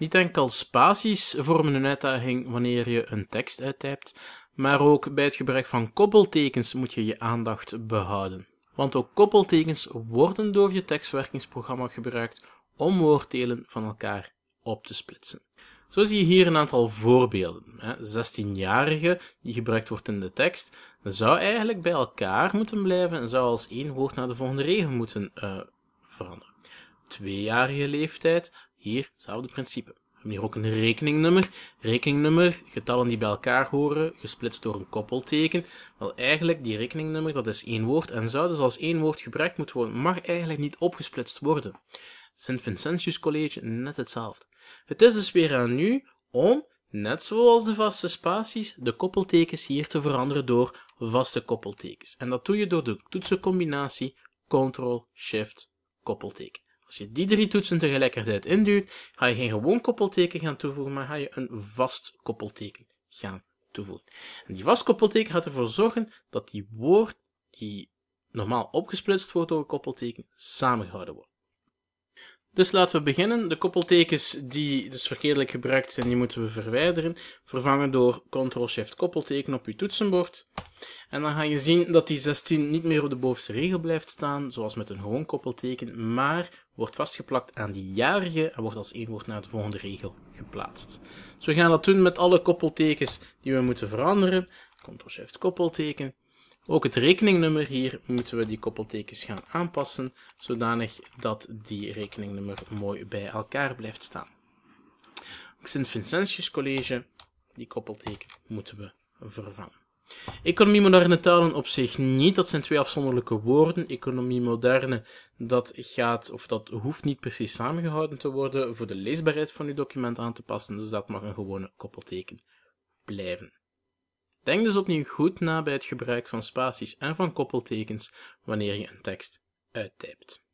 Niet enkel spaties vormen een uitdaging wanneer je een tekst uittypt, maar ook bij het gebruik van koppeltekens moet je je aandacht behouden. Want ook koppeltekens worden door je tekstverwerkingsprogramma gebruikt om woorddelen van elkaar op te splitsen. Zo zie je hier een aantal voorbeelden. 16-jarige, die gebruikt wordt in de tekst, zou eigenlijk bij elkaar moeten blijven en zou als één woord naar de volgende regel moeten uh, veranderen. Tweejarige leeftijd hier, hetzelfde principe. We hebben hier ook een rekeningnummer. Rekeningnummer, getallen die bij elkaar horen, gesplitst door een koppelteken. Wel, eigenlijk, die rekeningnummer, dat is één woord. En zou dus als één woord gebruikt moeten worden, mag eigenlijk niet opgesplitst worden. Sint Vincentius College, net hetzelfde. Het is dus weer aan u om, net zoals de vaste spaties, de koppeltekens hier te veranderen door vaste koppeltekens. En dat doe je door de toetsencombinatie Ctrl-Shift-koppelteken. Als je die drie toetsen tegelijkertijd induwt, ga je geen gewoon koppelteken gaan toevoegen, maar ga je een vast koppelteken gaan toevoegen. En die vast koppelteken gaat ervoor zorgen dat die woord die normaal opgesplitst wordt door een koppelteken, samengehouden wordt. Dus laten we beginnen. De koppeltekens die dus verkeerdelijk gebruikt zijn, die moeten we verwijderen. Vervangen door Ctrl-Shift koppelteken op uw toetsenbord. En dan ga je zien dat die 16 niet meer op de bovenste regel blijft staan, zoals met een gewoon koppelteken, maar wordt vastgeplakt aan die jarige en wordt als één woord naar de volgende regel geplaatst. Dus we gaan dat doen met alle koppeltekens die we moeten veranderen. Ctrl-Shift koppelteken. Ook het rekeningnummer hier moeten we die koppeltekens gaan aanpassen, zodanig dat die rekeningnummer mooi bij elkaar blijft staan. Sint-Vincentius College, die koppelteken moeten we vervangen. Economie moderne talen op zich niet, dat zijn twee afzonderlijke woorden. Economie moderne, dat gaat, of dat hoeft niet precies samengehouden te worden voor de leesbaarheid van uw document aan te passen, dus dat mag een gewone koppelteken blijven. Denk dus opnieuw goed na bij het gebruik van spaties en van koppeltekens wanneer je een tekst uittypt.